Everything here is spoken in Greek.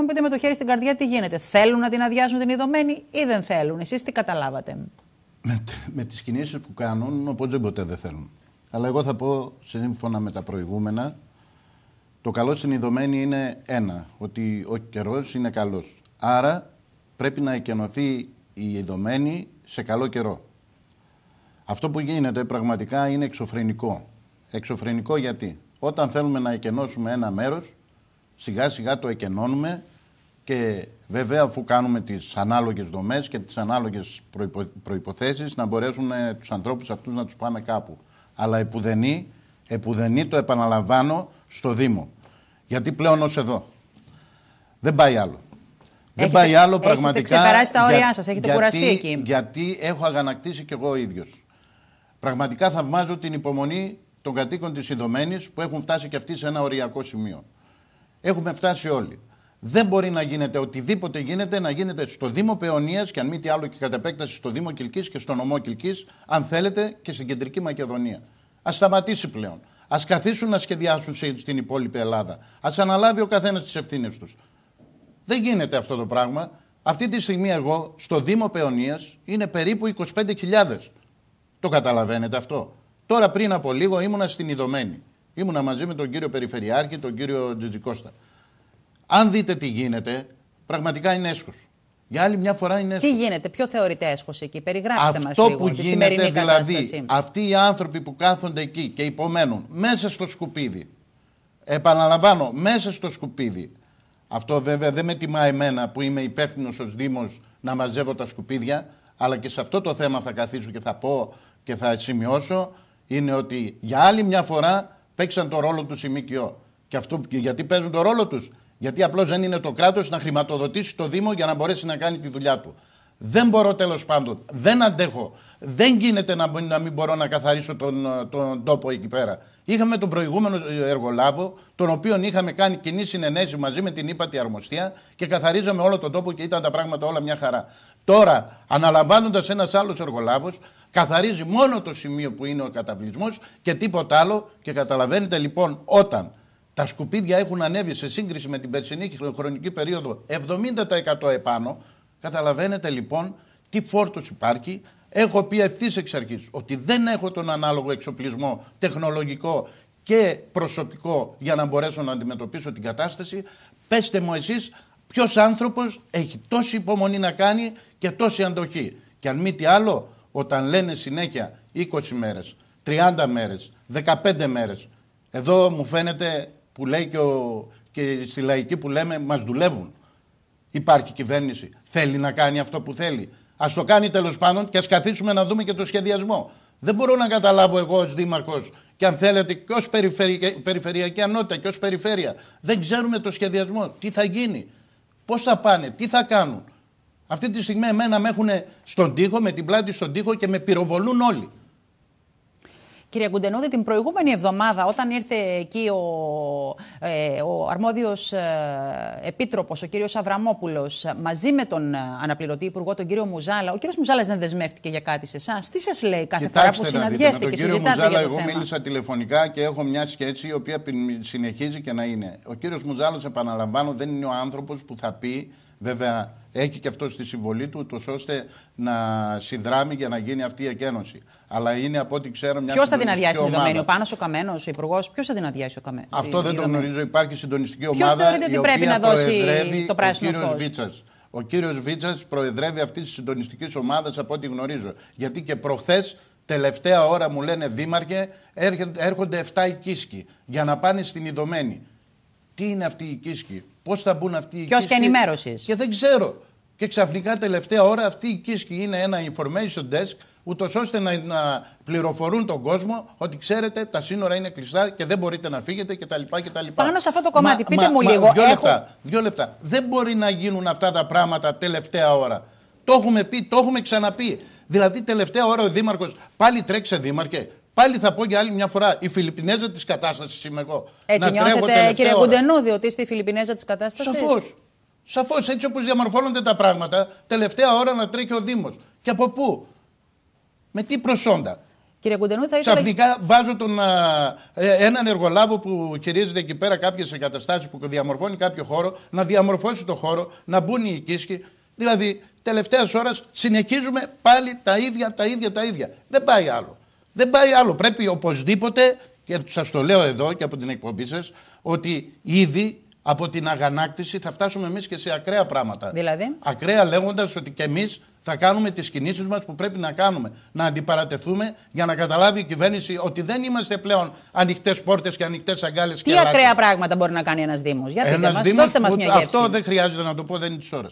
να μου πείτε με το χέρι στην καρδιά τι γίνεται. Θέλουν να την αδειάσουν την ειδωμένη ή δεν θέλουν. Εσείς τι καταλάβατε. Με, με τις κινήσεις που κάνουν, ποτέ δεν θέλουν. Αλλά εγώ θα πω, σύμφωνα με τα προηγούμενα, το καλό στην ειδωμένη είναι ένα, ότι ο καιρός είναι καλός. Άρα πρέπει να εκενωθεί η ειδωμένη σε καλό καιρό. Αυτό που γίνεται πραγματικά είναι εξωφρενικό. Εξωφρενικό γιατί όταν θέλουμε να εκενώσουμε ένα μέρος, σιγά σιγά το εκενώνουμε και βέβαια αφού κάνουμε τις ανάλογες δομές και τις ανάλογες προϋπο, προϋποθέσεις να μπορέσουν του ε, τους ανθρώπους αυτούς να τους πάμε κάπου. Αλλά επουδενή, επουδενή το επαναλαμβάνω στο Δήμο. Γιατί πλέον ως εδώ. Δεν πάει άλλο. Δεν πάει άλλο πραγματικά. Έχετε ξεπεράσει τα όρια σας, έχετε γιατί, κουραστεί εκεί. Γιατί έχω αγανακτήσει κι εγώ ο ίδιος. Πραγματικά θαυμάζω την υπομονή των κατοίκων της Ιδωμένης που έχουν φτάσει κι αυτοί σε ένα οριακό σημείο. Έχουμε φτάσει όλοι. Δεν μπορεί να γίνεται οτιδήποτε γίνεται να γίνεται στο Δήμο Παιωνία και αν μη τι άλλο και κατ' επέκταση στο Δήμο Κυλκής και στο νομό Κυλκής, αν θέλετε και στην κεντρική Μακεδονία. Ας σταματήσει πλέον. Ας καθίσουν να σχεδιάσουν στην υπόλοιπη Ελλάδα. Ας αναλάβει ο καθένας τις ευθύνες τους. Δεν γίνεται αυτό το πράγμα. Αυτή τη στιγμή εγώ στο Δήμο Παιωνία είναι περίπου 25.000. Το καταλαβαίνετε αυτό. Τώρα πριν από λίγο ήμουνα στην Ιδωμένη. Ήμουνα μαζί με τον κύριο Περιφερειάρχη, τον κύριο Τζιτζικώστα. Αν δείτε τι γίνεται, πραγματικά είναι έσχος. Για άλλη μια φορά είναι έσχο. Τι γίνεται, ποιο θεωρείται έσχος εκεί, περιγράψτε Αυτό μας Αυτό που γίνεται, δηλαδή, κατάσταση. Αυτοί οι άνθρωποι που κάθονται εκεί και υπομένουν μέσα στο σκουπίδι, επαναλαμβάνω, μέσα στο σκουπίδι, αυτό βέβαια δεν με τιμά εμένα που είμαι υπεύθυνος ως Δήμος να μαζεύω τα σκουπίδια, αλλά και σε αυτό το θέμα θα καθίσω και θα πω και θα σημειώσω, είναι ότι για άλλη μια φορά παίξαν το ρόλο του η ΜΚΟ. Και αυτό, γιατί παίζουν το ρόλο τους, γιατί απλώς δεν είναι το κράτος να χρηματοδοτήσει το Δήμο για να μπορέσει να κάνει τη δουλειά του. Δεν μπορώ τέλος πάντων. Δεν αντέχω. Δεν γίνεται να, μην μπορώ να καθαρίσω τον, ε, τον τόπο εκεί πέρα. Είχαμε τον προηγούμενο ε, εργολάβο, τον οποίο είχαμε κάνει κοινή συνενέση μαζί με την ύπατη αρμοστία και καθαρίζαμε όλο τον τόπο και ήταν τα πράγματα όλα μια χαρά. Τώρα, αναλαμβάνοντας ένας άλλος εργολάβος, καθαρίζει μόνο το σημείο που είναι ο καταβλισμός και τίποτα άλλο. Και καταλαβαίνετε λοιπόν, όταν τα σκουπίδια έχουν ανέβει σε σύγκριση με την περσινή χρονική περίοδο 70% επάνω. Καταλαβαίνετε λοιπόν τι φόρτος υπάρχει. Έχω πει ευθύς εξ αρχής ότι δεν έχω τον ανάλογο εξοπλισμό τεχνολογικό και προσωπικό για να μπορέσω να αντιμετωπίσω την κατάσταση. Πέστε μου εσείς ποιος άνθρωπος έχει τόση υπομονή να κάνει και τόση αντοχή. Και αν μη τι άλλο, όταν λένε συνέχεια 20 μέρες, 30 μέρες, 15 μέρες, εδώ μου φαίνεται που λέει και, στη λαϊκή που λέμε μας δουλεύουν. Υπάρχει κυβέρνηση. Θέλει να κάνει αυτό που θέλει. Ας το κάνει τέλος πάντων και ας καθίσουμε να δούμε και το σχεδιασμό. Δεν μπορώ να καταλάβω εγώ ως Δήμαρχος και αν θέλετε και ως Περιφερειακή Ανότητα και ως Περιφέρεια. Δεν ξέρουμε το σχεδιασμό. Τι θα γίνει, πώς θα πάνε, τι θα κάνουν. Αυτή τη στιγμή εμένα με έχουν στον τοίχο, με την πλάτη στον τοίχο και με πυροβολούν όλοι. Κύριε Κουντενούδη, την προηγούμενη εβδομάδα, όταν ήρθε εκεί ο, ε, ο αρμόδιος ε, επίτροπος, ο κύριος Αβραμόπουλος, μαζί με τον ε, αναπληρωτή υπουργό, τον κύριο Μουζάλα, ο κύριος Μουζάλας δεν δεσμεύτηκε για κάτι σε εσάς. Τι σας λέει κάθε Κοιτάξτε, φορά που συναντιέστε και συζητάτε Μουζάλα, για το εγώ θέμα. μίλησα τηλεφωνικά και έχω μια σχέση η οποία συνεχίζει και να είναι. Ο κύριος Μουζάλας, επαναλαμβάνω, δεν είναι ο άνθρωπος που θα πει Βέβαια, έχει και αυτό στη συμβολή του, τόσο ώστε να συνδράμει για να γίνει αυτή η εκένωση. Αλλά είναι από ό,τι ξέρω μια. Ποιος θα την αδειάσει την δεδομένη, ο Πάνος ο Καμένος, ο Υπουργός, ποιος θα την αδειάσει ο Καμένο. Αυτό δεν το γνωρίζω. Υπάρχει συντονιστική ομάδα. Ποιο θεωρείτε ότι πρέπει να δώσει το πράσινο φω. Ο κύριος Βίτσας προεδρεύει αυτή της συντονιστικής ομάδας από ό,τι γνωρίζω. Γιατί και προχθές τελευταία ώρα μου λένε δήμαρχε, έρχονται 7 οικίσκοι για να πάνε στην Ιδωμένη. Τι είναι αυτή η οικίσκη, Πώς θα μπουν αυτοί οι Ποιος και ενημέρωσης. Και δεν ξέρω. Και ξαφνικά τελευταία ώρα αυτή η κίσκη είναι ένα information desk, ούτως ώστε να, να, πληροφορούν τον κόσμο ότι ξέρετε τα σύνορα είναι κλειστά και δεν μπορείτε να φύγετε κτλ. κτλ. Πάνω σε αυτό το κομμάτι, πείτε μου λίγο. δύο, λεπτά, δύο λεπτά. Δεν μπορεί να γίνουν αυτά τα πράγματα τελευταία ώρα. Το έχουμε πει, το έχουμε ξαναπεί. Δηλαδή, τελευταία ώρα ο Δήμαρχος πάλι τρέξε Δήμαρχε. Πάλι θα πω για άλλη μια φορά, η Φιλιππινέζα της κατάστασης είμαι εγώ. Έτσι να νιώθετε, κύριε Κουντενούδη, ότι είστε η Φιλιππινέζα της κατάστασης. Σαφώς. Σαφώς έτσι όπως διαμορφώνονται τα πράγματα, τελευταία ώρα να τρέχει ο Δήμος. Και από πού, με τι προσόντα. Κύριε Κουντενού, θα ήθελα... Ξαφνικά βάζω τον, α, ε, έναν εργολάβο που χειρίζεται εκεί πέρα κάποιες εγκαταστάσεις που διαμορφώνει κάποιο χώρο, να διαμορφώσει το χώρο, να μπουν οι οικίσκοι. Δηλαδή, τελευταίας ώρας συνεχίζουμε πάλι τα ίδια, τα ίδια, τα ίδια. Δεν πάει άλλο. Δεν πάει άλλο. Πρέπει οπωσδήποτε, και σας το λέω εδώ και από την εκπομπή σας, ότι ήδη από την αγανάκτηση θα φτάσουμε εμείς και σε ακραία πράγματα. Δηλαδή. Ακραία λέγοντας ότι και εμείς θα κάνουμε τις κινήσεις μας που πρέπει να κάνουμε. Να αντιπαρατεθούμε για να καταλάβει η κυβέρνηση ότι δεν είμαστε πλέον ανοιχτές πόρτες και ανοιχτές αγκάλες. Τι ακραία πράγματα μπορεί να κάνει ένας Δήμος. Για πείτε δώστε μας μια γεύση. Αυτό δεν χρειάζεται να το πω, δεν είναι της ώρας.